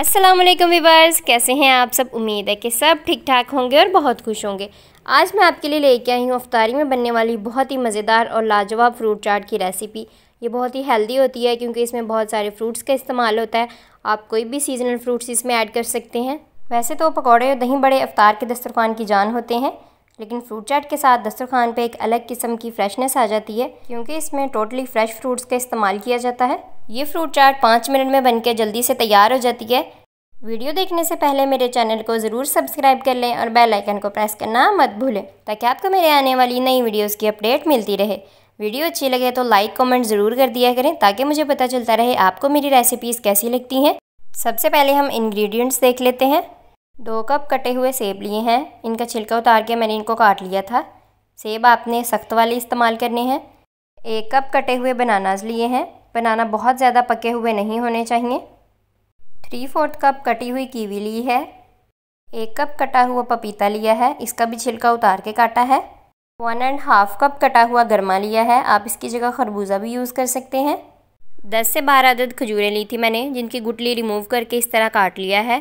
अस्सलाम वीवर्स कैसे हैं आप सब उम्मीद है कि सब ठीक ठाक होंगे और बहुत खुश होंगे आज मैं आपके लिए लेके आई हूँ अफ्तारी में बनने वाली बहुत ही मज़ेदार और लाजवाब फ्रूट चाट की रेसिपी ये बहुत ही हेल्दी होती है क्योंकि इसमें बहुत सारे फ्रूट्स का इस्तेमाल होता है आप कोई भी सीजनल फ्रूट्स इसमें ऐड कर सकते हैं वैसे तो पकौड़े और दही बड़े अफ्तार के दस्तरखान की जान होते हैं लेकिन फ्रूट चाट के साथ दस्तरखान पर एक अलग किस्म की फ्रेशनेस आ जाती है क्योंकि इसमें टोटली फ़्रेश फ्रूट्स का इस्तेमाल किया जाता है ये फ्रूट चाट पाँच मिनट में बनके जल्दी से तैयार हो जाती है वीडियो देखने से पहले मेरे चैनल को ज़रूर सब्सक्राइब कर लें और बेल आइकन को प्रेस करना मत भूलें ताकि आपको मेरे आने वाली नई वीडियोस की अपडेट मिलती रहे वीडियो अच्छी लगे तो लाइक कमेंट ज़रूर कर दिया करें ताकि मुझे पता चलता रहे आपको मेरी रेसिपीज़ कैसी लगती हैं सबसे पहले हम इन्ग्रीडियंट्स देख लेते हैं दो कप कटे हुए सेब लिए हैं इनका छिलका उतार के मैंने इनको काट लिया था सेब आपने सख्त वाले इस्तेमाल करने हैं एक कप कटे हुए बनानाज लिए हैं बनाना बहुत ज़्यादा पके हुए नहीं होने चाहिए थ्री फोर्थ कप कटी हुई कीवी ली है एक कप कटा हुआ पपीता लिया है इसका भी छिलका उतार के काटा है वन एंड हाफ कप कटा हुआ गरमा लिया है आप इसकी जगह खरबूजा भी यूज़ कर सकते हैं दस से बारह अदद खजूरें ली थी मैंने जिनकी गुटली रिमूव करके इस तरह काट लिया है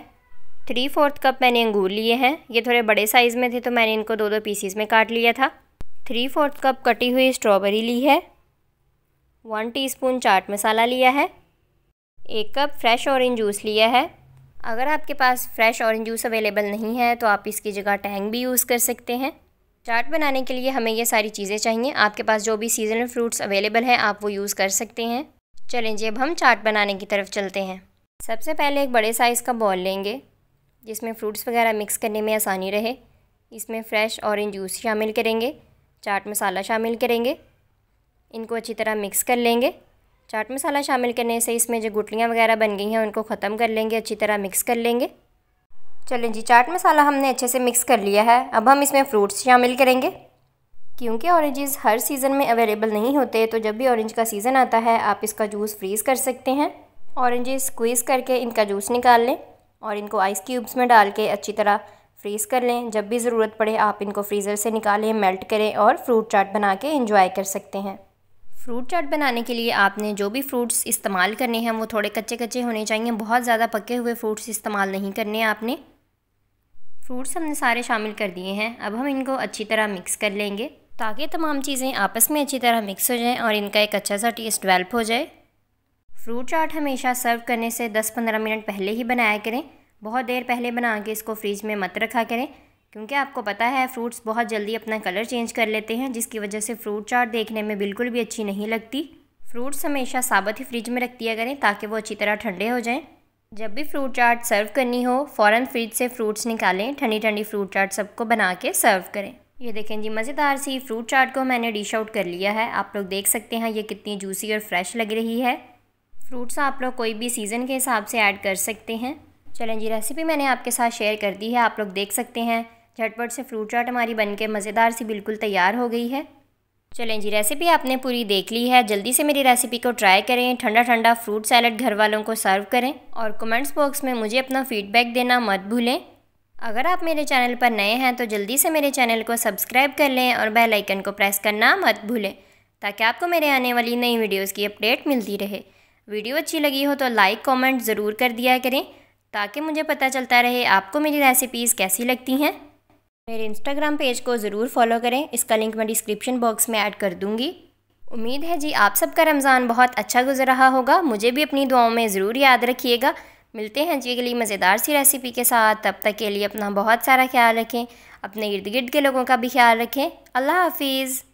थ्री फोर्थ कप मैंने अंगूर लिए हैं ये थोड़े बड़े साइज़ में थे तो मैंने इनको दो दो पीसीस में काट लिया था थ्री फोर्थ कप कटी हुई स्ट्रॉबेरी ली है वन टीस्पून चाट मसाला लिया है एक कप फ्रेश ऑरेंज जूस लिया है अगर आपके पास फ्रेश ऑरेंज जूस अवेलेबल नहीं है तो आप इसकी जगह टैंग भी यूज़ कर सकते हैं चाट बनाने के लिए हमें ये सारी चीज़ें चाहिए आपके पास जो भी सीजनल फ्रूट्स अवेलेबल हैं आप वो यूज़ कर सकते हैं चलें जी अब हम चाट बनाने की तरफ चलते हैं सबसे पहले एक बड़े साइज़ का बॉल लेंगे जिसमें फ्रूट्स वगैरह मिक्स करने में आसानी रहे इसमें फ्रेश ऑरेंज जूस शामिल करेंगे चाट मसाला शामिल करेंगे इनको अच्छी तरह मिक्स कर लेंगे चाट मसाला शामिल करने से इसमें जो गुटलियाँ वगैरह बन गई हैं उनको ख़त्म कर लेंगे अच्छी तरह मिक्स कर लेंगे चलें जी चाट मसाला हमने अच्छे से मिक्स कर लिया है अब हम इसमें फ्रूट्स शामिल करेंगे क्योंकि ऑरेंजेस हर सीज़न में अवेलेबल नहीं होते तो जब भी ऑरेंज का सीज़न आता है आप इसका जूस फ्रीज़ कर सकते हैं ऑरेंजेस स्क्वीज़ करके इनका जूस निकाल लें और इनको आइस क्यूब्स में डाल के अच्छी तरह फ्रीज़ कर लें जब भी ज़रूरत पड़े आप इनको फ्रीज़र से निकालें मेल्ट करें और फ्रूट चाट बना के इंजॉय कर सकते हैं फ्रूट चाट बनाने के लिए आपने जो भी फ्रूट्स इस्तेमाल करने हैं वो थोड़े कच्चे कच्चे होने चाहिए बहुत ज़्यादा पके हुए फ्रूट्स इस्तेमाल नहीं करने आपने फ्रूट्स हमने सारे शामिल कर दिए हैं अब हम इनको अच्छी तरह मिक्स कर लेंगे ताकि तमाम चीज़ें आपस में अच्छी तरह मिक्स हो जाएं और इनका एक अच्छा सा टेस्ट डेवलप हो जाए फ्रूट चाट हमेशा सर्व करने से 10-15 मिनट पहले ही बनाया करें बहुत देर पहले बना के इसको फ्रिज में मत रखा करें क्योंकि आपको पता है फ्रूट्स बहुत जल्दी अपना कलर चेंज कर लेते हैं जिसकी वजह से फ्रूट चाट देखने में बिल्कुल भी अच्छी नहीं लगती फ्रूट्स हमेशा साबत ही फ्रिज में रख दिया करें ताकि वो अच्छी तरह ठंडे हो जाएं जब भी फ्रूट चाट सर्व करनी हो फ़ौरन फ्रिज से फ्रूट्स निकालें ठंडी ठंडी फ्रूट चाट सबको बना के सर्व करें ये देखें जी मज़ेदार सी फ्रूट चाट को मैंने डिश आउट कर लिया है आप लोग देख सकते हैं ये कितनी जूसी और फ्रेश लग रही है फ्रूट्स आप लोग कोई भी सीज़न के हिसाब से ऐड कर सकते हैं चलें जी रेसिपी मैंने आपके साथ शेयर कर दी है आप लोग देख सकते हैं झटपट से फ्रूट चाट हमारी बनके मज़ेदार सी बिल्कुल तैयार हो गई है चलें जी रेसिपी आपने पूरी देख ली है जल्दी से मेरी रेसिपी को ट्राई करें ठंडा ठंडा फ्रूट सैलड घर वालों को सर्व करें और कमेंट्स बॉक्स में मुझे अपना फीडबैक देना मत भूलें अगर आप मेरे चैनल पर नए हैं तो जल्दी से मेरे चैनल को सब्सक्राइब कर लें और बेल आइकन को प्रेस करना मत भूलें ताकि आपको मेरे आने वाली नई वीडियोस की अपडेट मिलती रहे वीडियो अच्छी लगी हो तो लाइक कमेंट ज़रूर कर दिया करें ताकि मुझे पता चलता रहे आपको मेरी रेसिपीज़ कैसी लगती हैं मेरे इंस्टाग्राम पेज को ज़रूर फॉलो करें इसका लिंक मैं डिस्क्रिप्शन बॉक्स में ऐड कर दूँगी उम्मीद है जी आप सबका रमज़ान बहुत अच्छा गुजर रहा होगा मुझे भी अपनी दुआओं में ज़रूर याद रखिएगा मिलते हैं जी अगली मज़ेदार सी रेसिपी के साथ तब तक के लिए अपना बहुत सारा ख्याल रखें अपने इर्द गिर्द के लोगों का भी ख्याल रखें अल्लाह हाफिज़